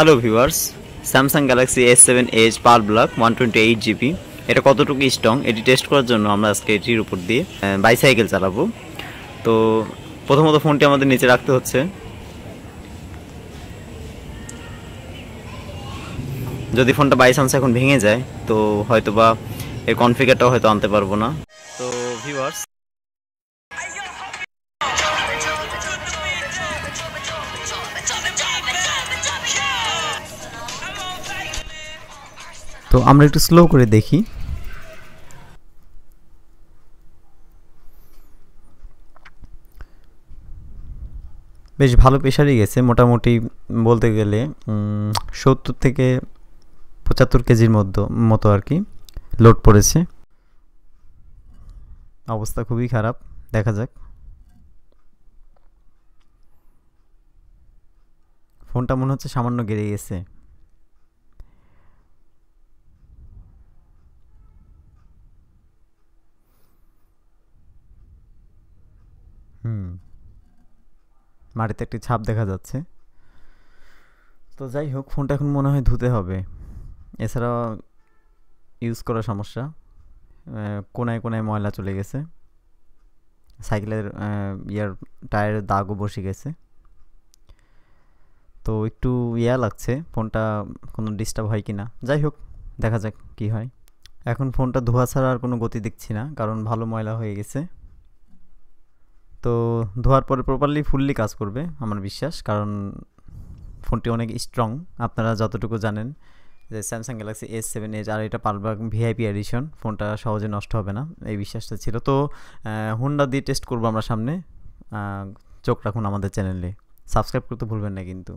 hello viewers Samsung Galaxy S seven H per block one twenty eight GB এটা কতটুকু strong এটি test করার জন্য আমরা আজকে এটির উপর দিয়ে বাইসাইকেল চালাবো তো প্রথমত ফোনটি আমাদের নিচে রাখতে হচ্ছে যদি ফোনটা বাই চান্স এখন ভেঙে যায় তো হয়তো বা এর কনফিগারটাও হয়তো আনতে পারবো না তো ভিউয়ার্স তো আমরা একটু স্লো করে দেখি বেশ ভালো প্রেশারই গেছে মোটামুটি বলতে গেলে সত্তর থেকে পঁচাত্তর কেজির মধ্যে মতো আর কি লোড পড়েছে অবস্থা খুবই খারাপ দেখা যাক ফোনটা মনে হচ্ছে সামান্য গেড়ে গেছে হুম মাটিতে একটি ছাপ দেখা যাচ্ছে তো যাই হোক ফোনটা এখন মনে হয় ধুতে হবে এছাড়া ইউজ করা সমস্যা কোনায় কোনায় ময়লা চলে গেছে সাইকেলের ইয়ার টায়ারের দাগও বসে গেছে তো একটু ইয়া লাগছে ফোনটা কোনো ডিস্টার্ব হয় কি না যাই হোক দেখা যাক কি হয় এখন ফোনটা ধোয়া ছাড়া আর কোনো গতি দেখছি না কারণ ভালো ময়লা হয়ে গেছে তো ধোয়ার পরে প্রপারলি ফুললি কাজ করবে আমার বিশ্বাস কারণ ফোনটি অনেক স্ট্রং আপনারা যতটুকু জানেন যে Samsung Galaxy S seven edge আর এটা পারবা ভিআইপি এডিশন ফোনটা সহজে নষ্ট হবে না এই বিশ্বাসটা ছিল তো হুন্ডা দিয়ে টেস্ট করবো আমরা সামনে চোখ রাখুন আমাদের চ্যানেলে সাবস্ক্রাইব করতে ভুলবেন না কিন্তু